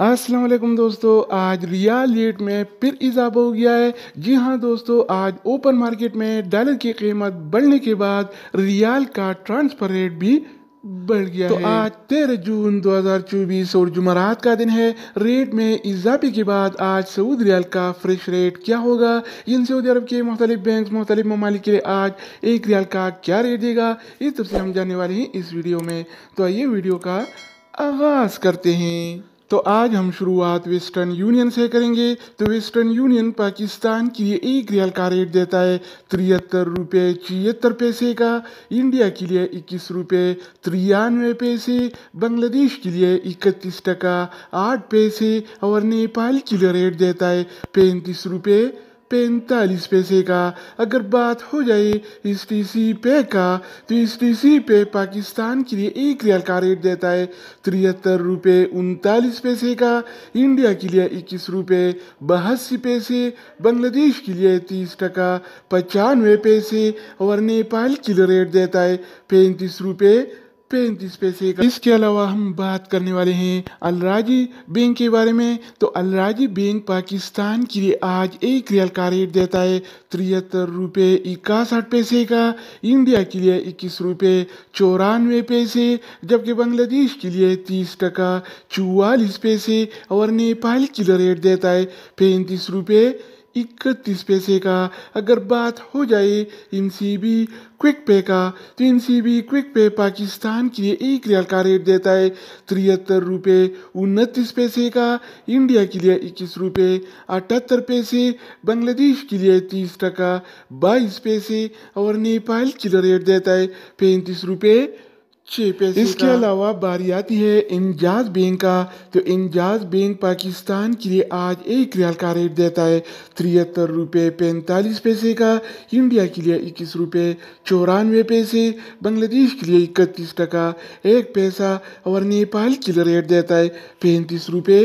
अस्सलाम वालेकुम दोस्तों आज रियाल रेट में फिर इजाफा हो गया है जी हाँ दोस्तों आज ओपन मार्केट में डॉलर की कीमत बढ़ने के बाद रियाल का ट्रांसफर रेट भी बढ़ गया तो है। आज तेरह जून 2024 और जुमरात का दिन है रेट में इजाफे के बाद आज सऊद रियाल का फ्रेश रेट क्या होगा इन सऊदी अरब के मुख्तलि बैंक मुख्तलि ममालिक के लिए आज एक रियाल का क्या रेट देगा इस तरफ से हम जानने वाले हैं इस वीडियो में तो आइए वीडियो का आगाज़ करते हैं तो आज हम शुरुआत वेस्टर्न यूनियन से करेंगे तो वेस्टर्न यूनियन पाकिस्तान के लिए एक रियल का रेट देता है तिहत्तर रुपये छिहत्तर पैसे का इंडिया के लिए इक्कीस रुपये तिरानवे पैसे बांग्लादेश के लिए इकतीस टका आठ पैसे और नेपाल के लिए रेट देता है पैंतीस रुपये पैंतालीस पैसे का अगर बात हो जाए इस टी सी पे का तो इस टी सी पे पाकिस्तान के लिए एक रियाल का रेट देता है तिहत्तर रुपये उनतालीस पैसे का इंडिया के लिए इक्कीस रुपये बहसी पैसे बांग्लादेश के लिए तीस टका पचानवे पैसे और नेपाल के लिए रेट देता है पैंतीस रुपये पैंतीस पैसे का इसके अलावा हम बात करने वाले हैं अलराजी बैंक के बारे में तो अलराजी बैंक पाकिस्तान के लिए आज एक रियल का रेट देता है तिहत्तर रुपये इक्यासठ पैसे का इंडिया के लिए इक्कीस रुपये चौरानवे पैसे जबकि बांग्लादेश के लिए तीस टका चौवालीस पैसे और नेपाल के लिए रेट देता है पैंतीस रुपये इकतीस पैसे का अगर बात हो जाए इन सी बी क्विक पे का तो इन सी बी क्विक पे पाकिस्तान के लिए एक रियाल का रेट देता है तिहत्तर रुपये उनतीस पैसे का इंडिया के लिए इक्कीस रुपये अठहत्तर पैसे बांग्लादेश के लिए तीस टका बाईस पैसे और नेपाल के लिए रेट देता है पैंतीस रुपये इसके अलावा बारी आती है इंजाज बैंक का तो इंजाज बैंक पाकिस्तान के लिए आज एक रियाल का रेट देता है तिहत्तर रुपये पैंतालीस पैसे का इंडिया के लिए इक्कीस रुपये चौरानवे पैसे बांग्लादेश के लिए इकतीस टका एक पैसा और नेपाल के लिए रेट देता है पैंतीस रुपये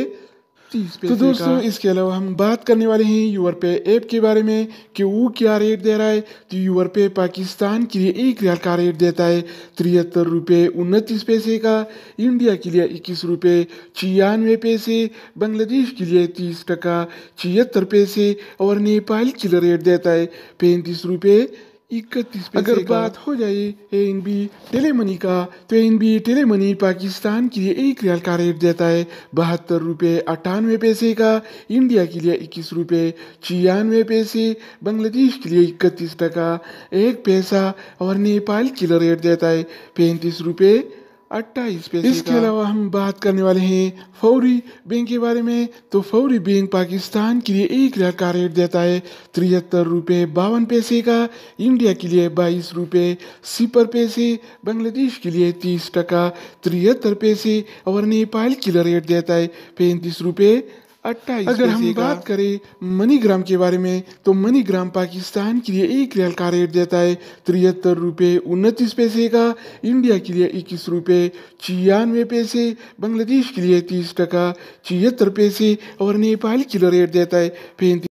तो दोस्तों इसके अलावा हम बात करने वाले हैं यूर पे ऐप के बारे में कि वो क्या रेट दे रहा है तो यूर पे पाकिस्तान के लिए एक रियाल का रेट देता है तिहत्तर रुपये उनतीस पैसे का इंडिया के लिए इक्कीस रुपये छियानवे पैसे बांग्लादेश के लिए तीस टका छिहत्तर पैसे और नेपाल के लिए रेट देता है पैंतीस रुपये इकतीस अगर बात हो जाए ए एन बी टेले मनी का तो एन बी टेले मनी पाकिस्तान के लिए एक रियाल का रेट देता है बहत्तर रुपये अट्ठानवे पैसे का इंडिया के लिए इक्कीस रुपये छियानवे पैसे बांग्लादेश के लिए इकतीस टका एक पैसा और नेपाल के लिए रेट देता है पैंतीस रुपये अट्ठाईस इसके अलावा हम बात करने वाले हैं फौरी बैंक के बारे में तो फौरी बैंक पाकिस्तान के लिए एक लाख का रेट देता है तिहत्तर रुपये बावन पैसे का इंडिया के लिए बाईस रुपये सिपर पैसे बांग्लादेश के लिए तीस टका तिहत्तर पैसे और नेपाल के लिए रेट देता है पैंतीस रुपये अट्ठाईस अगर हम बात करें मनीग्राम के बारे में तो मनीग्राम पाकिस्तान के लिए एक रियल का रेट देता है तिहत्तर रुपये उनतीस पैसे का इंडिया के लिए इक्कीस रुपये छियानवे पैसे बांग्लादेश के लिए तीस टका छिहत्तर पैसे और नेपाल के लिए रेट देता है पैंतीस